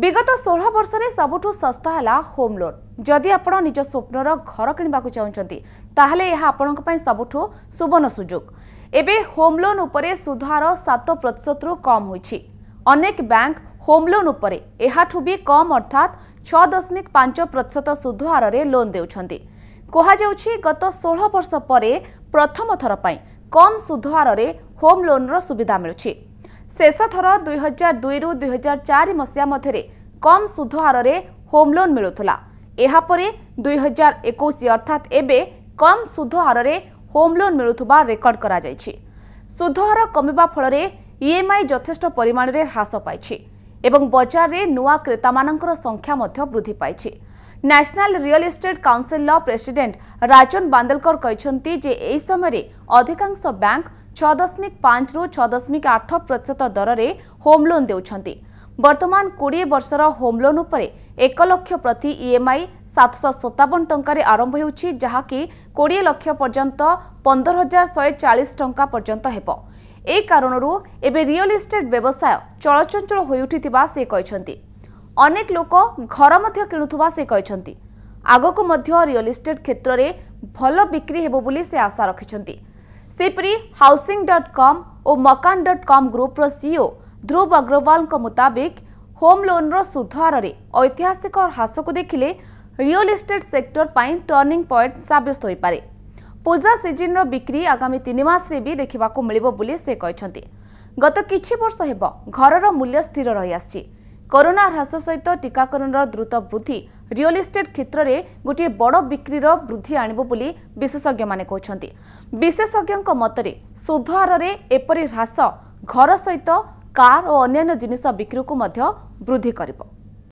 ବିଗତ ଷୋହଳ ବର୍ଷରେ ସବୁଠୁ ଶସ୍ତା ହେଲା ହୋମ୍ ଲୋନ୍ ଯଦି ଆପଣ ନିଜ ସ୍ୱପ୍ନର ଘର କିଣିବାକୁ ଚାହୁଁଛନ୍ତି ତାହେଲେ ଏହା ଆପଣଙ୍କ ପାଇଁ ସବୁଠୁ ସୁବର୍ଣ୍ଣ ସୁଯୋଗ ଏବେ ହୋମ୍ ଲୋନ୍ ଉପରେ ସୁଧ ହାର ସାତ ପ୍ରତିଶତରୁ କମ୍ ହୋଇଛି ଅନେକ ବ୍ୟାଙ୍କ ହୋମ୍ ଲୋନ୍ ଉପରେ ଏହାଠୁ ବି କମ୍ ଅର୍ଥାତ୍ ଛଅ ଦଶମିକ ପାଞ୍ଚ ପ୍ରତିଶତ ସୁଧ ହାରରେ ଲୋନ୍ ଦେଉଛନ୍ତି କୁହାଯାଉଛି ଗତ ଷୋହଳ ବର୍ଷ ପରେ ପ୍ରଥମ ଥର ପାଇଁ କମ୍ ସୁଧ ହାରରେ ହୋମ୍ ଲୋନ୍ର ସୁବିଧା ମିଳୁଛି ଶେଷ ଥର ଦୁଇହଜାର ଦୁଇରୁ ଦୁଇହଜାର ଚାରି ମସିହା ମଧ୍ୟରେ କମ୍ ସୁଧ ହାରରେ ହୋମ୍ ଲୋନ୍ ମିଳୁଥିଲା ଏହାପରେ ଦୁଇହଜାର ଏକୋଇଶ ଅର୍ଥାତ୍ ଏବେ କମ୍ ସୁଧ ହାରରେ ହୋମ୍ ଲୋନ୍ ମିଳୁଥିବା ରେକର୍ଡ କରାଯାଇଛି ସୁଧହାର କମିବା ଫଳରେ ଇଏମ୍ଆଇ ଯଥେଷ୍ଟ ପରିମାଣରେ ହ୍ରାସ ପାଇଛି ଏବଂ ବଜାରରେ ନୂଆ କ୍ରେତାମାନଙ୍କର ସଂଖ୍ୟା ମଧ୍ୟ ବୃଦ୍ଧି ପାଇଛି ନ୍ୟାସନାଲ୍ ରିଅଲ୍ ଇଷ୍ଟେଟ୍ କାଉନ୍ସିଲ୍ର ପ୍ରେସିଡେଣ୍ଟ ରାଜନ ବାନ୍ଦଲକର କହିଛନ୍ତି ଯେ ଏହି ସମୟରେ ଅଧିକାଂଶ ବ୍ୟାଙ୍କ ଛଅ ଦଶମିକ ପାଞ୍ଚରୁ ଛଅ ଦଶମିକ ଆଠ ପ୍ରତିଶତ ଦରରେ ହୋମ୍ ଲୋନ୍ ଦେଉଛନ୍ତି ବର୍ତ୍ତମାନ କୋଡ଼ିଏ ବର୍ଷର ହୋମ୍ ଲୋନ୍ ଉପରେ ଏକ ଲକ୍ଷ ପ୍ରତି ଇଏମ୍ଆଇ ସାତଶହ ସତାବନ ଟଙ୍କାରେ ଆରମ୍ଭ ହେଉଛି ଯାହାକି କୋଡ଼ିଏ ଲକ୍ଷ ପର୍ଯ୍ୟନ୍ତ ପନ୍ଦର ହଜାର ଶହେ ଚାଳିଶ ଟଙ୍କା ପର୍ଯ୍ୟନ୍ତ ହେବ ଏ କାରଣରୁ ଏବେ ରିଅଲ ଇଷ୍ଟେଟ୍ ବ୍ୟବସାୟ ଚଳଚଞ୍ଚଳ ହୋଇଉଠିଥିବା ସେ କହିଛନ୍ତି ଅନେକ ଲୋକ ଘର ମଧ୍ୟ କିଣୁଥିବା ସେ କହିଛନ୍ତି ଆଗକୁ ମଧ୍ୟ ରିଅଲ ଇଷ୍ଟେଟ୍ କ୍ଷେତ୍ରରେ ଭଲ ବିକ୍ରି ହେବ ବୋଲି ସେ ଆଶା ରଖିଛନ୍ତି सिप्री हाउसिङ डट कम ओ मकन डट कम ग्रुप र सिओ ध्रुव अग्रवालको मुताबिक होम लोन र सुध हारले ऐतिहासिक ह्रासको देखिले real estate sector point turning point सब्यस्तो पूजा सीजन र बिक्री आगामी तिनमास देखा बोली गत कि वर्ष हेर्नु घर मूल्य स्थिर रहिआस କରୋନା ହ୍ରାସ ସହିତ ଟିକାକରଣର ଦ୍ରୁତ ବୃଦ୍ଧି ରିଅଲ ଇଷ୍ଟେଟ୍ କ୍ଷେତ୍ରରେ ଗୋଟିଏ ବଡ଼ ବିକ୍ରିର ବୃଦ୍ଧି ଆଣିବ ବୋଲି ବିଶେଷଜ୍ଞମାନେ କହୁଛନ୍ତି ବିଶେଷଜ୍ଞଙ୍କ ମତରେ ସୁଧହାରରେ ଏପରି ହ୍ରାସ ଘର ସହିତ କାର୍ ଓ ଅନ୍ୟାନ୍ୟ ଜିନିଷ ବିକ୍ରିକୁ ମଧ୍ୟ ବୃଦ୍ଧି କରିବ